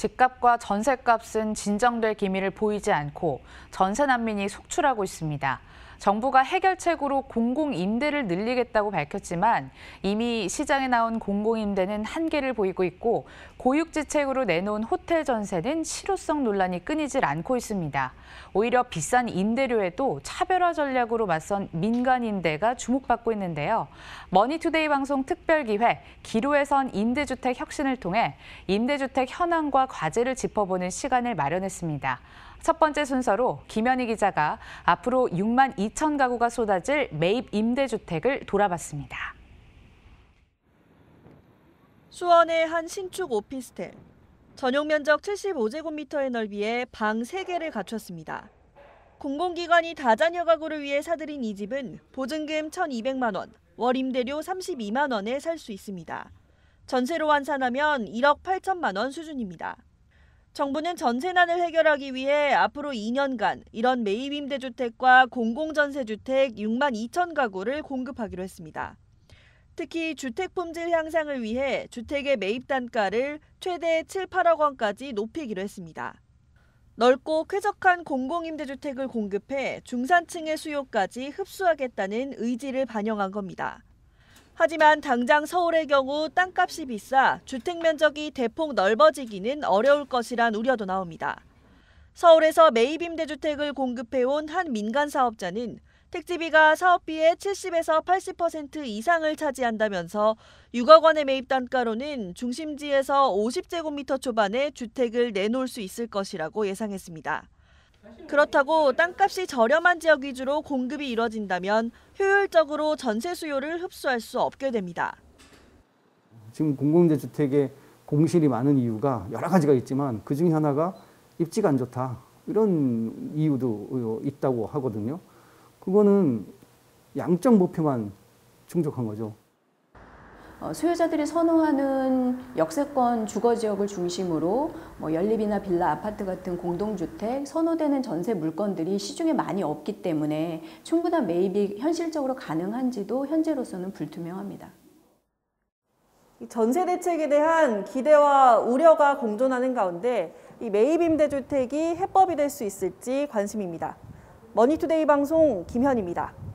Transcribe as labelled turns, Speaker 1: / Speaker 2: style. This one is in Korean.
Speaker 1: 집값과 전세값은 진정될 기미를 보이지 않고 전세 난민이 속출하고 있습니다. 정부가 해결책으로 공공임대를 늘리겠다고 밝혔지만 이미 시장에 나온 공공임대는 한계를 보이고 있고 고육지책으로 내놓은 호텔 전세는 실효성 논란이 끊이질 않고 있습니다. 오히려 비싼 임대료에도 차별화 전략으로 맞선 민간임대가 주목받고 있는데요. 머니투데이 방송 특별기획 기로에선 임대주택 혁신을 통해 임대주택 현황과 과제를 짚어보는 시간을 마련했습니다. 첫 번째 순서로 김현희 기자가 앞으로 6만 2천 가구가 쏟아질 매입 임대주택을 돌아봤습니다.
Speaker 2: 수원의 한 신축 오피스텔. 전용 면적 75제곱미터의 넓이에 방 3개를 갖췄습니다. 공공기관이 다자녀 가구를 위해 사들인 이 집은 보증금 1,200만 원, 월 임대료 32만 원에 살 수 있습니다. 전세로 환산하면 1억 8천만 원 수준입니다. 정부는 전세난을 해결하기 위해 앞으로 2년간 이런 매입 임대주택과 공공전세주택 6만 2천 가구를 공급하기로 했습니다. 특히 주택 품질 향상을 위해 주택의 매입 단가를 최대 7, 8억 원까지 높이기로 했습니다. 넓고 쾌적한 공공임대주택을 공급해 중산층의 수요까지 흡수하겠다는 의지를 반영한 겁니다. 하지만 당장 서울의 경우 땅값이 비싸 주택 면적이 대폭 넓어지기는 어려울 것이란 우려도 나옵니다. 서울에서 매입 임대주택을 공급해온 한 민간 사업자는 택지비가 사업비의 70에서 80% 이상을 차지한다면서 6억 원의 매입 단가로는 중심지에서 50제곱미터 초반의 주택을 내놓을 수 있을 것이라고 예상했습니다. 그렇다고 땅값이 저렴한 지역 위주로 공급이 이뤄진다면 효율적으로 전세 수요를 흡수할 수 없게 됩니다.
Speaker 3: 지금 공공임주택의 공실이 많은 이유가 여러 가지가 있지만 그중 하나가 입지가 안 좋다. 이런 이유도 있다고 하거든요. 그거는 양적 목표만 충족한 거죠.
Speaker 4: 소유자들이 어, 선호하는 역세권 주거 지역을 중심으로 뭐 연립이나 빌라, 아파트 같은 공동주택 선호되는 전세 물건들이 시중에 많이 없기 때문에 충분한 매입이 현실적으로 가능한지도 현재로서는 불투명합니다.
Speaker 2: 전세 대책에 대한 기대와 우려가 공존하는 가운데 이 매입 임대주택이 해법이 될 수 있을지 관심입니다.
Speaker 3: 머니투데이 방송 김현입니다.